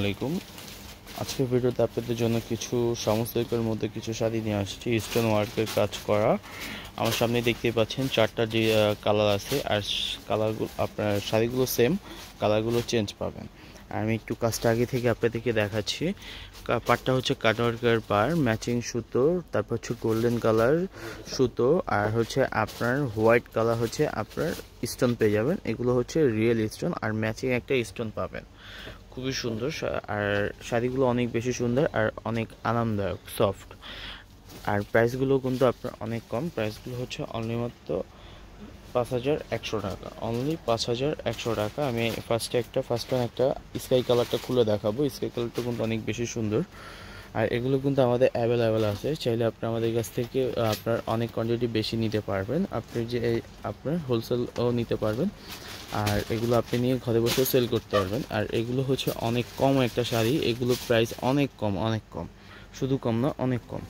আলাইকুম আজকের ভিডিওতে আপনাদের জন্য কিছু সমস্যার মধ্যে কিছু শাড়ি নিয়ে আসছি স্টোন ওয়ার্কের কাজ করা আমার সামনে দেখতে পাচ্ছেন চারটা যে কালার আছে আর কালারগুলো আপনার শাড়িগুলো সেম কালারগুলো চেঞ্জ পাবেন আমি একটু কাজটা আগে থেকে আপনাদেরকে দেখাচ্ছি পাটটা হচ্ছে কাটওয়ার্কের পার ম্যাচিং সুতো তারপর হচ্ছে গোল্ডেন কালার সুতো আর হচ্ছে আপনার হোয়াইট কালার হচ্ছে আপনার স্টোন পেয়ে যাবেন এগুলো হচ্ছে রিয়েল স্টোন আর ম্যাচিং একটা স্টোন পাবেন খুবই সুন্দর আর শাড়িগুলো অনেক বেশি সুন্দর আর অনেক আরামদায়ক সফট আর প্রাইসগুলো কিন্তু আপনার অনেক কম প্রাইসগুলো হচ্ছে অনিমাত্র পাঁচ হাজার একশো টাকা অনলি পাঁচ হাজার একশো টাকা আমি ফার্স্টে একটা ফার্স্ট টাইম একটা স্কাই কালারটা খুলে দেখাবো স্কাই কালারটা কিন্তু অনেক বেশি সুন্দর আর এগুলো কিন্তু আমাদের অ্যাভেলেবেল আছে চাইলে আপনি আমাদের কাছ থেকে আপনার অনেক কোয়ান্টিটি বেশি নিতে পারবেন আপনি যে আপনার হোলসেলও নিতে পারবেন আর এগুলো আপনি নিয়ে ঘরে বসে সেল করতে পারবেন আর এগুলো হচ্ছে অনেক কম একটা শাড়ি এগুলো প্রাইস অনেক কম অনেক কম শুধু কম না অনেক কম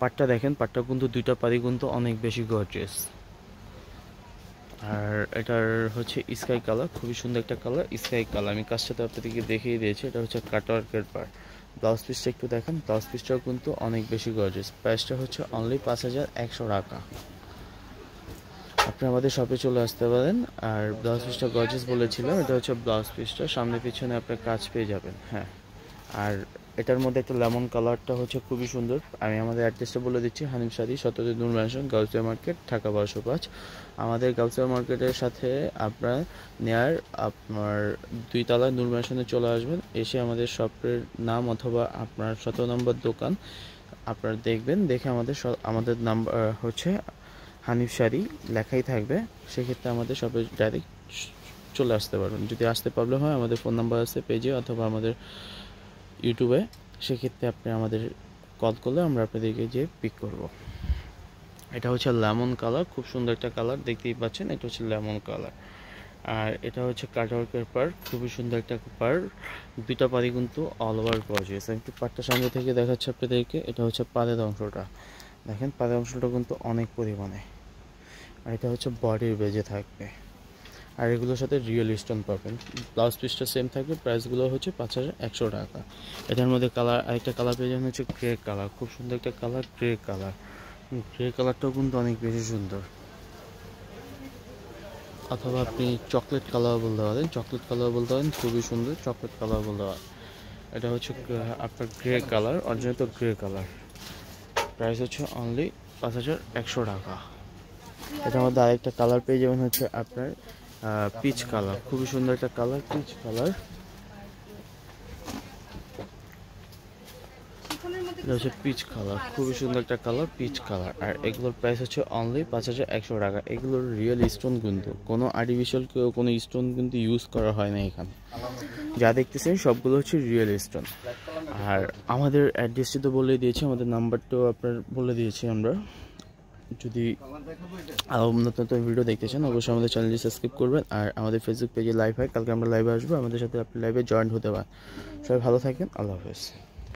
পাটটা দেখেন পাটটা কিন্তু দুইটা পাড়ি কিন্তু অনেক বেশি গর্জেস আর এটার হচ্ছে স্কাই কালার খুবই সুন্দর একটা কালার স্কাই কালার আমি কাজটাতে আপনাদেরকে দেখিয়ে দিয়েছি এটা হচ্ছে কাটওয়ার্কের পার ব্লাউজ পিসটা একটু দেখেন ব্লাউজ পিসটাও কিন্তু অনেক বেশি গর্জেস প্রাইসটা হচ্ছে অনলি পাঁচ হাজার একশো টাকা আপনি আমাদের শপে চলে আসতে পারেন আর ব্লাউজ পিসটা গর্জেস বলেছিলাম এটা হচ্ছে ব্লাউজ পিসটা সামনে পিছনে আপনার কাজ পেয়ে যাবেন হ্যাঁ আর এটার মধ্যে একটা লেমন কালারটা হচ্ছে খুবই সুন্দর আমি আমাদের অ্যাড্রেসটা বলে দিচ্ছি হানিম শাড়ি শতদুর ম্যানশন গাউসিয়া মার্কেট ঢাকা বারোশো পাঁচ আমাদের গাউসিয়া মার্কেটের সাথে আপনার নেয়ার আপনার দুই তলায় নূর ম্যানশনে চলে আসবেন এসে আমাদের শপের নাম অথবা আপনার শত নম্বর দোকান আপনার দেখবেন দেখে আমাদের আমাদের নাম্বার হচ্ছে হানিফ শাড়ি লেখাই থাকবে সেক্ষেত্রে আমাদের শপে ডাইরেক্ট চলে আসতে পারবেন যদি আসতে প্রবলেম হয় আমাদের ফোন নাম্বার আছে পেজে অথবা আমাদের ইউটিউবে সেক্ষেত্রে আপনি আমাদের কল করলে আমরা আপনাদেরকে যে পিক করব। এটা হচ্ছে লেমন কালার খুব সুন্দর একটা কালার দেখতেই পাচ্ছেন এটা হচ্ছে লেমন কালার আর এটা হচ্ছে কাটওয়ার্কের পার খুবই সুন্দর একটা পার দুটা পাড়ি কিন্তু অল ওভার যায় একটু পাটটা সামনে থেকে দেখাচ্ছে আপনাদেরকে এটা হচ্ছে পাদের অংশটা দেখেন পাদের অংশটা কিন্তু অনেক পরিমাণে আর এটা হচ্ছে বডির বেজে থাকবে আর এগুলোর সাথে রিয়েল স্টোন পাবেন ব্লাউজ পিসটা সেম থাকবে প্রাইসগুলো হচ্ছে পাঁচ হাজার একশো টাকা এটার মধ্যে কালার আরেকটা কালার পেয়ে যাবেন হচ্ছে গ্রে কালার খুব সুন্দর একটা কালার গ্রে কালার গ্রে কালারটাও কিন্তু অনেক বেশি সুন্দর অথবা আপনি চকলেট কালার বলতে পারেন চকলেট কালার বলতে পারেন খুবই সুন্দর চকলেট কালার বলতে পারেন এটা হচ্ছে আপনার গ্রে কালার অরিজিনাল তো গ্রে কালার প্রাইস হচ্ছে অনলি পাঁচ হাজার একশো টাকা এটার মধ্যে আরেকটা কালার পেয়ে যাবেন হচ্ছে আপনার পিচ কালার খুবই সুন্দর একটা কালার পিচ কালার এটা হচ্ছে পিচ কালার খুবই সুন্দর একটা কালার পিচ কালার আর এগুলোর প্রাইস হচ্ছে অনলি পাঁচ হাজার একশো টাকা এগুলোর রিয়েল স্টোন কিন্তু কোনো আর্টিফিশিয়াল কোনো স্টোন কিন্তু ইউজ করা হয় না এখানে যা দেখতেছেন সবগুলো হচ্ছে রিয়েল স্টোন আর আমাদের অ্যাড্রেসটি তো বলে দিয়েছি আমাদের নাম্বারটাও আপনার বলে দিয়েছি আমরা যদি নতুন নতুন ভিডিও দেখতে চান অবশ্যই আমাদের চ্যানেলটি সাবস্ক্রাইব করবেন আর আমাদের ফেসবুক পেজে লাইভ হয় কালকে আমরা লাইভে আসবো আমাদের সাথে আপনি লাইভে জয়েন হতে পারেন সবাই ভালো থাকবেন আল্লাহ হাফেজ